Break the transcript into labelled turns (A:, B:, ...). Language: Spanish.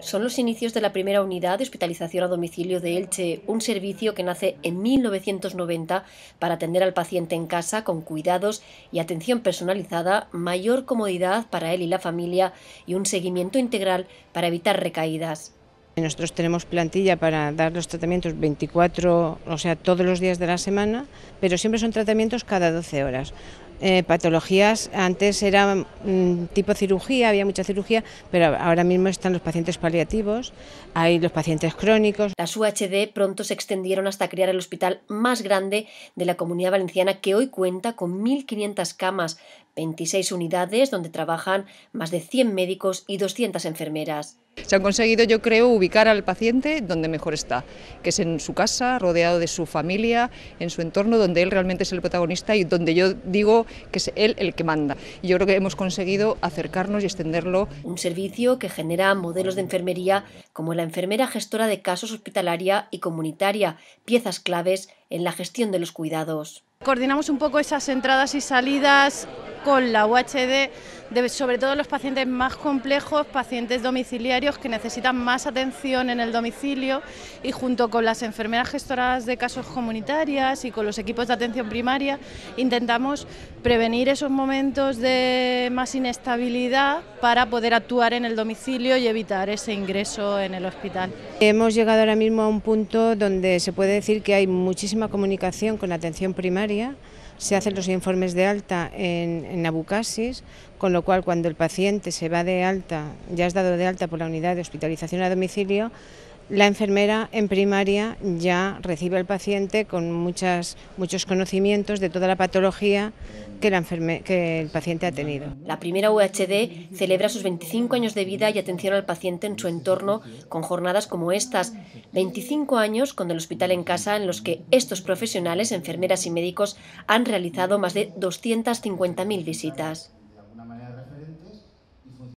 A: son los inicios de la primera unidad de hospitalización a domicilio de Elche, un servicio que nace en 1990 para atender al paciente en casa con cuidados y atención personalizada, mayor comodidad para él y la familia y un seguimiento integral
B: para evitar recaídas. Nosotros tenemos plantilla para dar los tratamientos 24, o sea, todos los días de la semana, pero siempre son tratamientos cada 12 horas. Eh, patologías, antes era mm, tipo cirugía, había mucha cirugía, pero ahora mismo están los pacientes paliativos, hay los pacientes crónicos. Las UHD pronto se extendieron
A: hasta crear el hospital más grande de la comunidad valenciana que hoy cuenta con 1.500 camas, 26 unidades donde trabajan más de 100 médicos y 200 enfermeras. Se han conseguido, yo creo, ubicar al paciente donde mejor está, que es en su casa, rodeado de su familia, en su entorno, donde él realmente es el protagonista y donde yo digo que es él el que manda. Y yo creo que hemos conseguido acercarnos y extenderlo. Un servicio que genera modelos de enfermería como la enfermera gestora de casos hospitalaria y comunitaria, piezas claves en la gestión de los cuidados.
C: Coordinamos un poco esas entradas y salidas con la UHD, sobre todo los pacientes más complejos, pacientes domiciliarios que necesitan más atención en el domicilio y junto con las enfermeras gestoras de casos comunitarias y con los equipos de atención primaria intentamos prevenir esos momentos de más inestabilidad para poder actuar en el domicilio y evitar ese ingreso en el hospital.
B: Hemos llegado ahora mismo a un punto donde se puede decir que hay muchísima comunicación con la atención primaria, se hacen los informes de alta en, en abucasis, con lo cual cuando el paciente se va de alta, ya es dado de alta por la unidad de hospitalización a domicilio, la enfermera en primaria ya recibe al paciente con muchas, muchos conocimientos de toda la patología que, que, el paciente ha tenido.
A: La primera UHD celebra sus 25 años de vida y atención al paciente en su entorno con jornadas como estas. 25 años con el hospital en casa en los que estos profesionales, enfermeras y médicos han realizado más de 250.000 visitas.